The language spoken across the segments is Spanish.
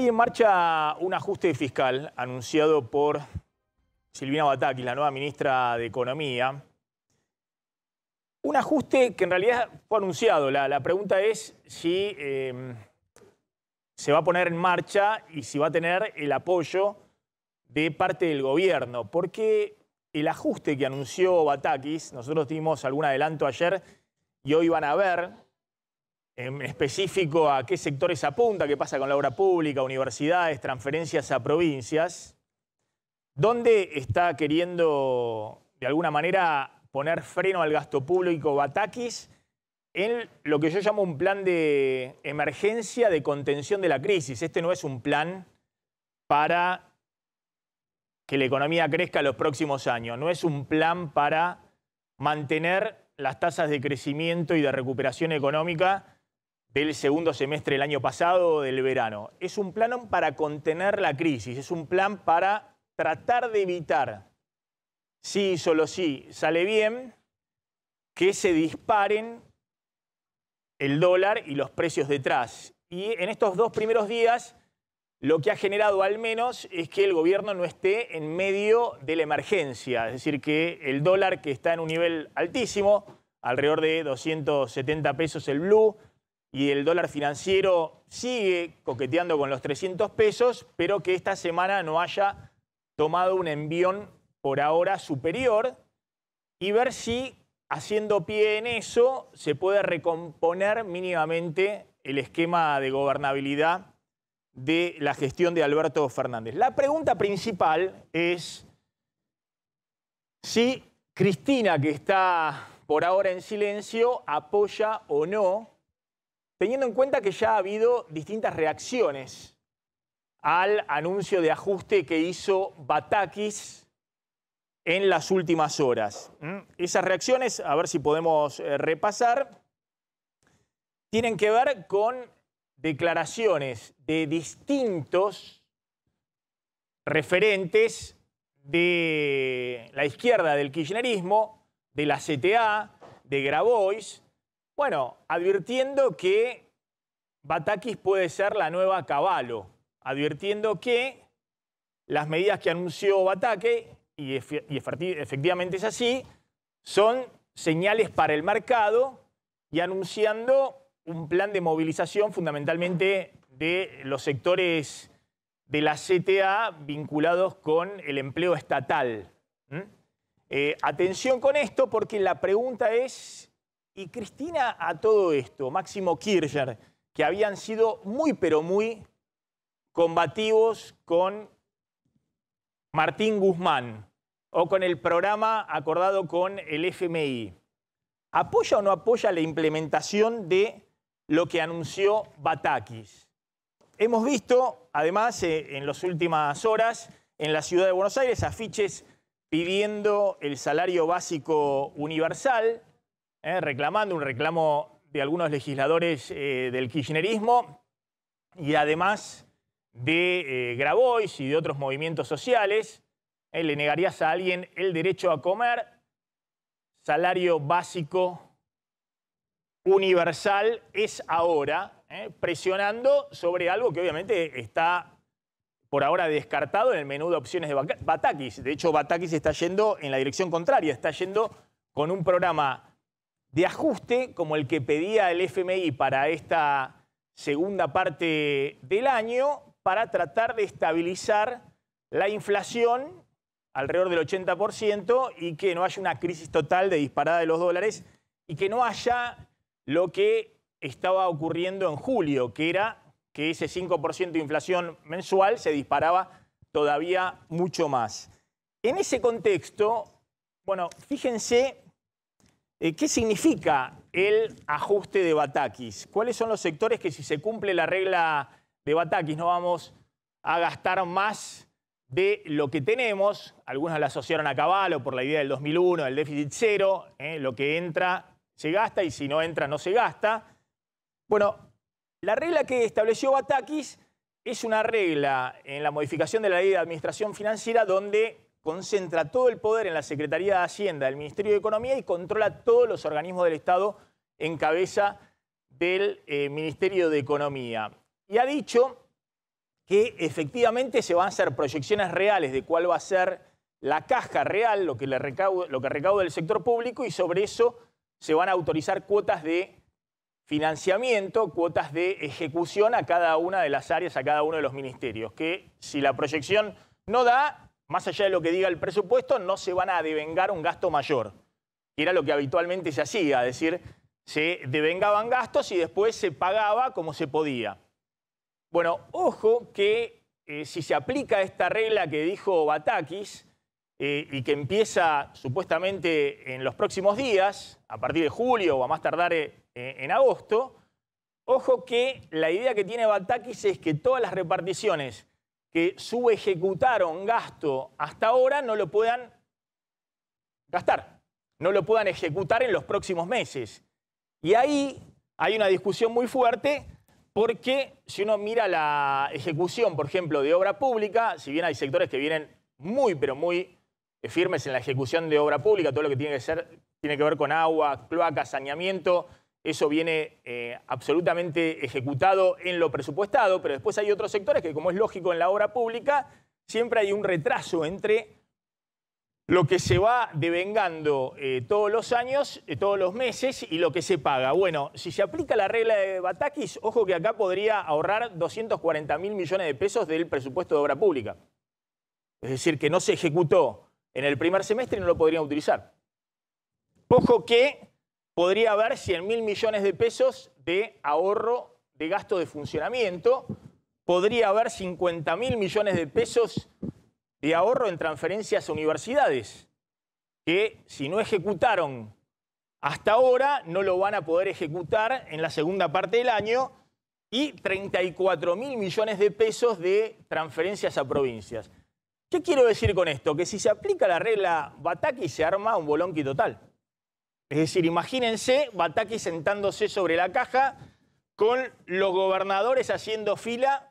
Hay en marcha un ajuste fiscal anunciado por Silvina Batakis, la nueva ministra de Economía. Un ajuste que en realidad fue anunciado. La, pregunta es si em, se va a poner en marcha y si va a tener el apoyo de parte del gobierno. Porque el ajuste que anunció Batakis, nosotros dimos algún adelanto ayer y hoy van a ver en específico a qué sectores apunta, qué pasa con la obra pública, universidades, transferencias a provincias, ¿dónde está queriendo de alguna manera poner freno al gasto público Batakis en lo que yo llamo un plan de emergencia de contención de la crisis? Este no es un plan para que la economía crezca los próximos años. No es un plan para mantener las tasas de crecimiento y de recuperación económica del segundo semestre del año pasado, del verano. Es un plan para contener la crisis, es un plan para tratar de evitar, si solo si sale bien, que se disparen el dólar y los precios detrás. Y en estos dos primeros días, lo que ha generado al menos es que el gobierno no esté en medio de la emergencia, es decir, que el dólar que está en un nivel altísimo, alrededor de 270 pesos el blue, y el dólar financiero sigue coqueteando con los 300 pesos, pero que esta semana no haya tomado un envión por ahora superior y ver si haciendo pie en eso se puede recomponer mínimamente el esquema de gobernabilidad de la gestión de Alberto Fernández. La pregunta principal es si Cristina, que está por ahora en silencio, apoya o no teniendo en cuenta que ya ha habido distintas reacciones al anuncio de ajuste que hizo Batakis en las últimas horas. ¿Mm? Esas reacciones, a ver si podemos eh, repasar, tienen que ver con declaraciones de distintos referentes de la izquierda del kirchnerismo, de la CTA, de Grabois, bueno, advirtiendo que Batakis puede ser la nueva Caballo, advirtiendo que las medidas que anunció Batake, y, efectivamente es así, son señales para el mercado y anunciando un plan de movilización fundamentalmente de los sectores de la CTA vinculados con el empleo estatal. Eh, atención con esto porque la pregunta es y Cristina a todo esto, Máximo Kirchner, que habían sido muy pero muy combativos con Martín Guzmán o con el programa acordado con el FMI. ¿Apoya o no apoya la implementación de lo que anunció Batakis? Hemos visto, además, eh, en las últimas horas, en la ciudad de Buenos Aires, afiches pidiendo el salario básico universal, ¿eh? reclamando un reclamo de algunos legisladores eh, del kirchnerismo y además de eh, Grabois y de otros movimientos sociales, le negarías a alguien el derecho a comer, salario básico universal es ahora, presionando sobre algo que obviamente está por ahora descartado en el menú de opciones de Batakis. De hecho, Batakis está yendo en la dirección contraria, está yendo con un programa de ajuste como el que pedía el FMI para esta segunda parte del año para tratar de estabilizar la inflación alrededor del 80% y que no haya una crisis total de disparada de los dólares y que no haya lo que estaba ocurriendo en julio, que era que ese 5% de inflación mensual se disparaba todavía mucho más. En ese contexto, bueno, fíjense eh, ¿Qué significa el ajuste de Batakis? ¿Cuáles son los sectores que si se cumple la regla de Batakis no vamos a gastar más de lo que tenemos? Algunos la asociaron a Caballo por la idea del 2001, el déficit cero, eh, lo que entra se gasta y si no entra no se gasta. Bueno, la regla que estableció Batakis es una regla en la modificación de la ley de administración financiera donde concentra todo el poder en la Secretaría de Hacienda del Ministerio de Economía y controla todos los organismos del Estado en cabeza del eh, Ministerio de Economía. Y ha dicho que efectivamente se van a hacer proyecciones reales de cuál va a ser la caja real, lo que, le lo que recauda el sector público, y sobre eso se van a autorizar cuotas de financiamiento, cuotas de ejecución a cada una de las áreas, a cada uno de los ministerios, que si la proyección no da, más allá de lo que diga el presupuesto, no se van a devengar un gasto mayor. que era lo que habitualmente se hacía, es decir, se devengaban gastos y después se pagaba como se podía. Bueno, ojo que eh, si se aplica esta regla que dijo Batakis eh, y que empieza supuestamente en los próximos días, a partir de julio o a más tardar eh, en agosto, ojo que la idea que tiene Batakis es que todas las reparticiones que subejecutaron gasto hasta ahora no lo puedan gastar, no lo puedan ejecutar en los próximos meses. Y ahí hay una discusión muy fuerte porque si uno mira la ejecución, por ejemplo, de obra pública, si bien hay sectores que vienen muy, pero muy eh, firmes en la ejecución de obra pública, todo lo que tiene que, ser, tiene que ver con agua, cloaca, saneamiento, eso viene eh, absolutamente ejecutado en lo presupuestado, pero después hay otros sectores que, como es lógico en la obra pública, siempre hay un retraso entre lo que se va devengando eh, todos los años, eh, todos los meses y lo que se paga. Bueno, si se aplica la regla de Batakis, ojo que acá podría ahorrar 240 mil millones de pesos del presupuesto de obra pública. Es decir, que no se ejecutó en el primer semestre y no lo podrían utilizar. Ojo que podría haber 100 mil millones de pesos de ahorro de gasto de funcionamiento, podría haber 50.000 millones de pesos de ahorro en transferencias a universidades, que si no ejecutaron hasta ahora, no lo van a poder ejecutar en la segunda parte del año, y 34 mil millones de pesos de transferencias a provincias. ¿Qué quiero decir con esto? Que si se aplica la regla Bataki se arma un bolonqui total. Es decir, imagínense Bataki sentándose sobre la caja con los gobernadores haciendo fila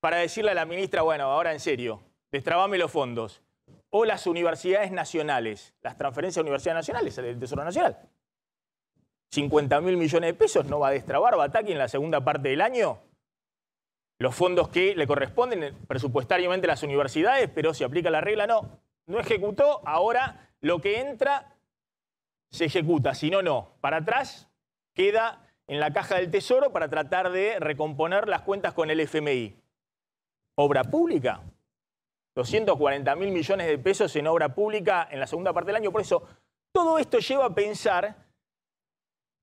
para decirle a la ministra, bueno, ahora en serio, destrabame los fondos. O las universidades nacionales, las transferencias a universidades nacionales, el Tesoro Nacional. 50 mil millones de pesos no va a destrabar Bataki en la segunda parte del año los fondos que le corresponden presupuestariamente a las universidades, pero si aplica la regla no. No ejecutó, ahora lo que entra se ejecuta, si no, no. Para atrás queda en la caja del Tesoro para tratar de recomponer las cuentas con el FMI. Obra pública. 240 mil millones de pesos en obra pública en la segunda parte del año. Por eso, todo esto lleva a pensar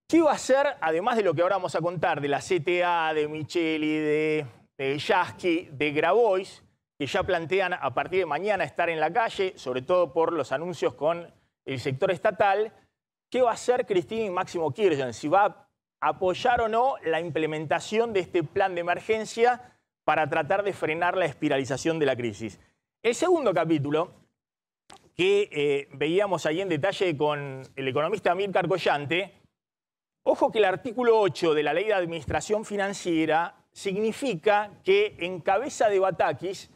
qué va a ser, además de lo que ahora vamos a contar, de la CTA, de Micheli, de, de de Grabois, que ya plantean a partir de mañana estar en la calle, sobre todo por los anuncios con el sector estatal. ¿Qué va a hacer Cristina y Máximo Kirchner? Si va a apoyar o no la implementación de este plan de emergencia para tratar de frenar la espiralización de la crisis. El segundo capítulo, que eh, veíamos ahí en detalle con el economista Amir Goyante, ojo que el artículo 8 de la Ley de Administración Financiera significa que en cabeza de Batakis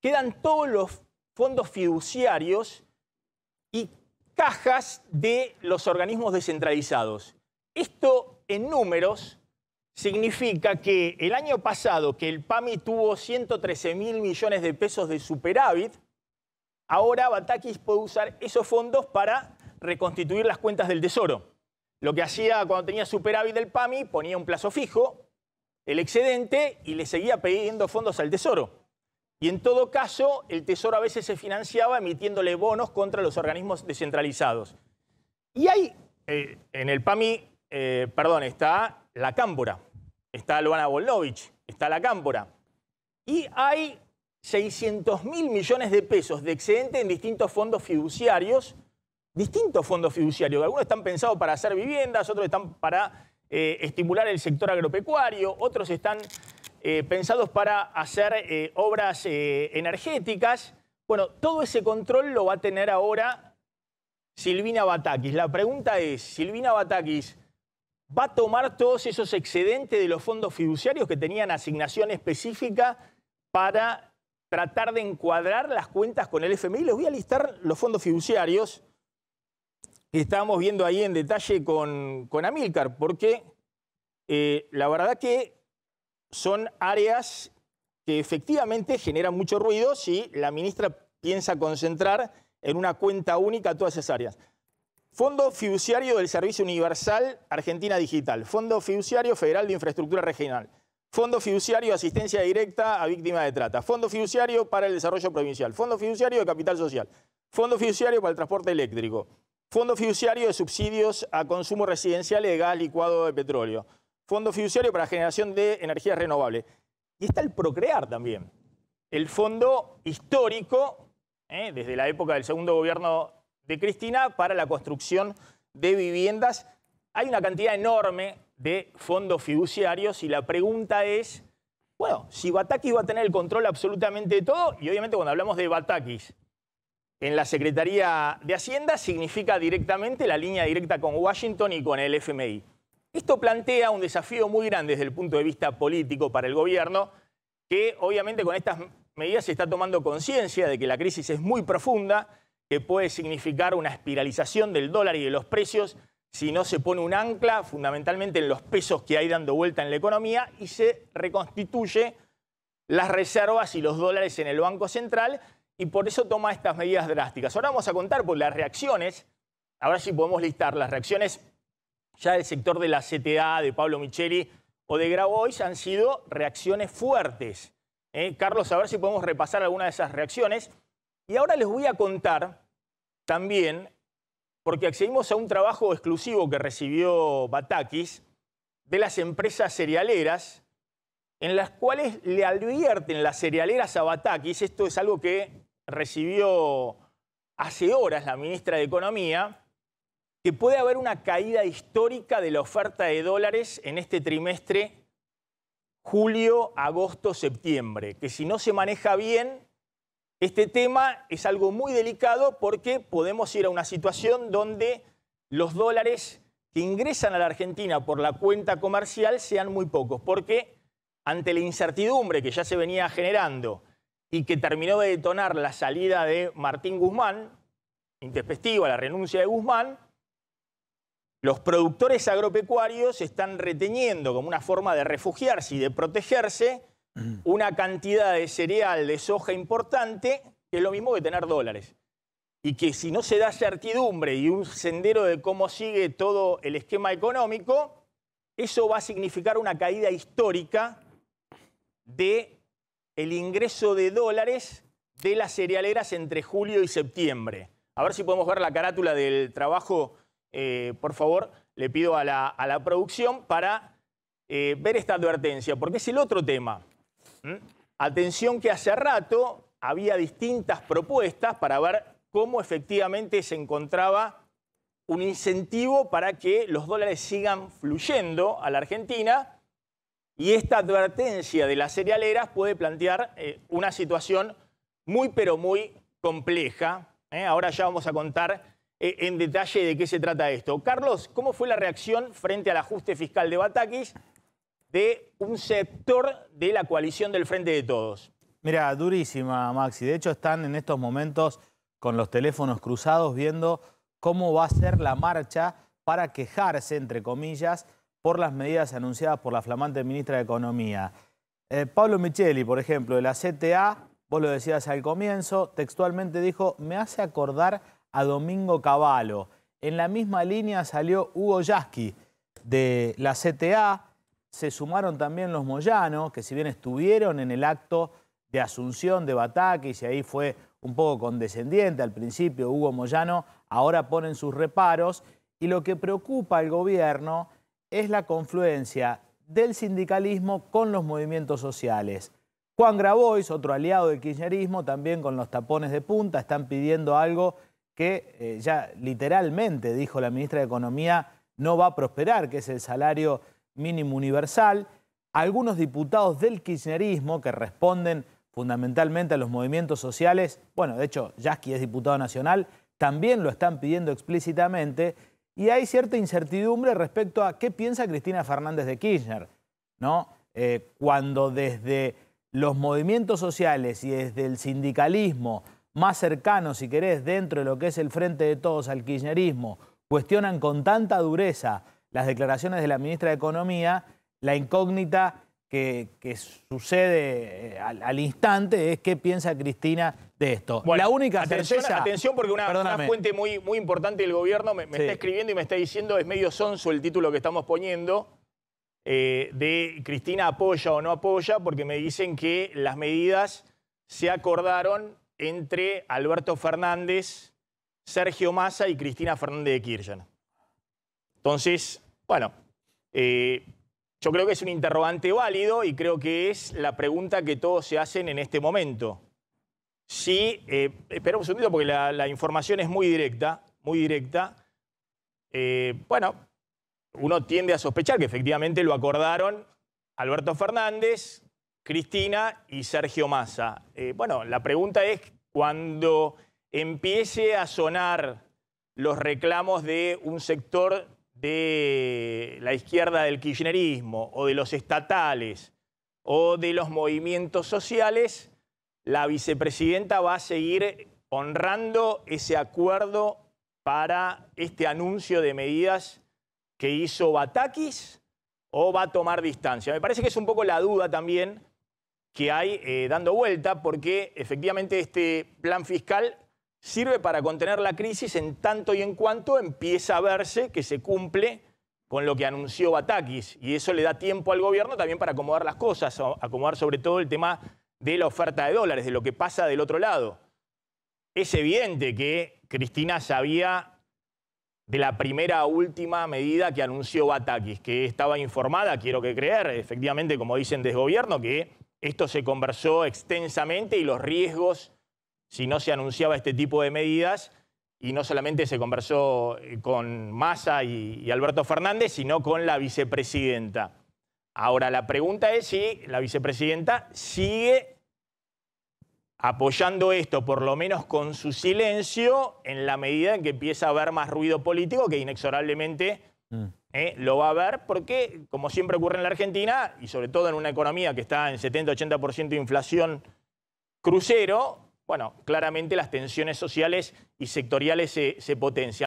quedan todos los fondos fiduciarios y cajas de los organismos descentralizados. Esto en números significa que el año pasado que el PAMI tuvo 113 mil millones de pesos de superávit, ahora Batakis puede usar esos fondos para reconstituir las cuentas del Tesoro. Lo que hacía cuando tenía superávit del PAMI, ponía un plazo fijo, el excedente y le seguía pidiendo fondos al Tesoro. Y en todo caso, el Tesoro a veces se financiaba emitiéndole bonos contra los organismos descentralizados. Y hay, eh, en el PAMI, eh, perdón, está la Cámpora, está Luana Volnovich, está la Cámpora. Y hay 600 mil millones de pesos de excedente en distintos fondos fiduciarios, distintos fondos fiduciarios. Algunos están pensados para hacer viviendas, otros están para eh, estimular el sector agropecuario, otros están eh, pensados para hacer eh, obras eh, energéticas. Bueno, todo ese control lo va a tener ahora Silvina Batakis. La pregunta es, Silvina Batakis, ¿va a tomar todos esos excedentes de los fondos fiduciarios que tenían asignación específica para tratar de encuadrar las cuentas con el FMI? Les voy a listar los fondos fiduciarios que estábamos viendo ahí en detalle con, con Amilcar, porque la verdad que son áreas que efectivamente generan mucho ruido si la ministra piensa concentrar en una cuenta única todas esas áreas. Fondo Fiduciario del Servicio Universal Argentina Digital, Fondo Fiduciario Federal de Infraestructura Regional, Fondo Fiduciario de Asistencia Directa a Víctimas de Trata, Fondo Fiduciario para el Desarrollo Provincial, Fondo Fiduciario de Capital Social, Fondo Fiduciario para el Transporte Eléctrico, Fondo Fiduciario de Subsidios a Consumo Residencial de Gas Licuado de Petróleo, Fondo Fiduciario para Generación de Energías Renovables. Y está el Procrear también, el fondo histórico, ¿eh? desde la época del segundo gobierno de Cristina, para la construcción de viviendas. Hay una cantidad enorme de fondos fiduciarios y la pregunta es, bueno, si Batakis va a tener el control absolutamente de todo, y obviamente cuando hablamos de Batakis en la Secretaría de Hacienda significa directamente la línea directa con Washington y con el FMI. Esto plantea un desafío muy grande desde el punto de vista político para el gobierno, que obviamente con estas medidas se está tomando conciencia de que la crisis es muy profunda, que puede significar una espiralización del dólar y de los precios si no se pone un ancla fundamentalmente en los pesos que hay dando vuelta en la economía y se reconstituye las reservas y los dólares en el Banco Central y por eso toma estas medidas drásticas. Ahora vamos a contar por las reacciones, ahora sí podemos listar las reacciones ya del sector de la CTA, de Pablo Micheli o de Grabois, han sido reacciones fuertes. ¿Eh? Carlos, a ver si podemos repasar alguna de esas reacciones. Y ahora les voy a contar también, porque accedimos a un trabajo exclusivo que recibió Batakis, de las empresas cerealeras, en las cuales le advierten las cerealeras a Batakis, esto es algo que recibió hace horas la ministra de Economía, que puede haber una caída histórica de la oferta de dólares en este trimestre julio, agosto, septiembre, que si no se maneja bien, este tema es algo muy delicado porque podemos ir a una situación donde los dólares que ingresan a la Argentina por la cuenta comercial sean muy pocos, porque ante la incertidumbre que ya se venía generando y que terminó de detonar la salida de Martín Guzmán, intempestiva la renuncia de Guzmán, los productores agropecuarios están reteniendo como una forma de refugiarse y de protegerse mm. una cantidad de cereal, de soja importante, que es lo mismo que tener dólares. Y que si no se da certidumbre y un sendero de cómo sigue todo el esquema económico, eso va a significar una caída histórica de el ingreso de dólares de las cerealeras entre julio y septiembre. A ver si podemos ver la carátula del trabajo eh, por favor, le pido a la, producción para eh, ver esta advertencia, porque es el otro tema. ¿Mm? Atención que hace rato había distintas propuestas para ver cómo efectivamente se encontraba un incentivo para que los dólares sigan fluyendo a la Argentina y esta advertencia de las cerealeras puede plantear eh, una situación muy pero muy compleja. Ahora ya vamos a contar eh, en detalle de qué se trata esto. Carlos, ¿cómo fue la reacción frente al ajuste fiscal de Batakis de un sector de la coalición del Frente de Todos? Mira, durísima, Maxi. De hecho, están en estos momentos con los teléfonos cruzados viendo cómo va a ser la marcha para quejarse, entre comillas, por las medidas anunciadas por la flamante ministra de Economía. Eh, Pablo Micheli, por ejemplo, de la CTA, vos lo decías al comienzo, textualmente dijo, me hace acordar a Domingo Cavallo. En la misma línea salió Hugo Yasky de la CTA. Se sumaron también los Moyanos, que si bien estuvieron en el acto de Asunción de Batakis y ahí fue un poco condescendiente al principio Hugo Moyano, ahora ponen sus reparos y lo que preocupa al gobierno es la confluencia del sindicalismo con los movimientos sociales. Juan Grabois, otro aliado del kirchnerismo, también con los tapones de punta, están pidiendo algo que eh, ya literalmente dijo la ministra de Economía no va a prosperar, que es el salario mínimo universal. Algunos diputados del kirchnerismo que responden fundamentalmente a los movimientos sociales, bueno, de hecho, Yasky es diputado nacional, también lo están pidiendo explícitamente, y hay cierta incertidumbre respecto a qué piensa Cristina Fernández de Kirchner, ¿no? Eh, cuando desde los movimientos sociales y desde el sindicalismo más cercano, si querés, dentro de lo que es el frente de todos al kirchnerismo, cuestionan con tanta dureza las declaraciones de la ministra de Economía, la incógnita que, sucede eh, al, instante es qué piensa Cristina de esto. la única atención, Atención porque una, fuente muy, importante del gobierno me, está escribiendo y me está diciendo es medio sonso el título que estamos poniendo. Eh, de Cristina apoya o no apoya, porque me dicen que las medidas se acordaron entre Alberto Fernández, Sergio Massa y Cristina Fernández de Kirchner. Entonces, bueno, eh, yo creo que es un interrogante válido y creo que es la pregunta que todos se hacen en este momento. Sí, eh, esperamos un minuto porque la, información es muy directa, muy directa. Eh, bueno, uno tiende a sospechar que efectivamente lo acordaron Alberto Fernández, Cristina y Sergio Massa. Eh, bueno, la pregunta es cuando empiece a sonar los reclamos de un sector de la izquierda del kirchnerismo o de los estatales o de los movimientos sociales, la vicepresidenta va a seguir honrando ese acuerdo para este anuncio de medidas que hizo Batakis o va a tomar distancia. Me parece que es un poco la duda también que hay eh, dando vuelta, porque efectivamente este plan fiscal sirve para contener la crisis en tanto y en cuanto empieza a verse que se cumple con lo que anunció Batakis. Y eso le da tiempo al gobierno también para acomodar las cosas, acomodar sobre todo el tema de la oferta de dólares, de lo que pasa del otro lado. Es evidente que Cristina sabía de la primera última medida que anunció Batakis, que estaba informada, quiero que creer, efectivamente, como dicen desgobierno, que esto se conversó extensamente y los riesgos si no se anunciaba este tipo de medidas, y no solamente se conversó eh, con Massa y, Alberto Fernández, sino con la vicepresidenta. Ahora, la pregunta es si la vicepresidenta sigue apoyando esto, por lo menos con su silencio, en la medida en que empieza a haber más ruido político que inexorablemente... Mm. ¿eh? lo va a ver porque, como siempre ocurre en la Argentina, y sobre todo en una economía que está en 70-80% de inflación crucero, bueno, claramente las tensiones sociales y sectoriales se potencian.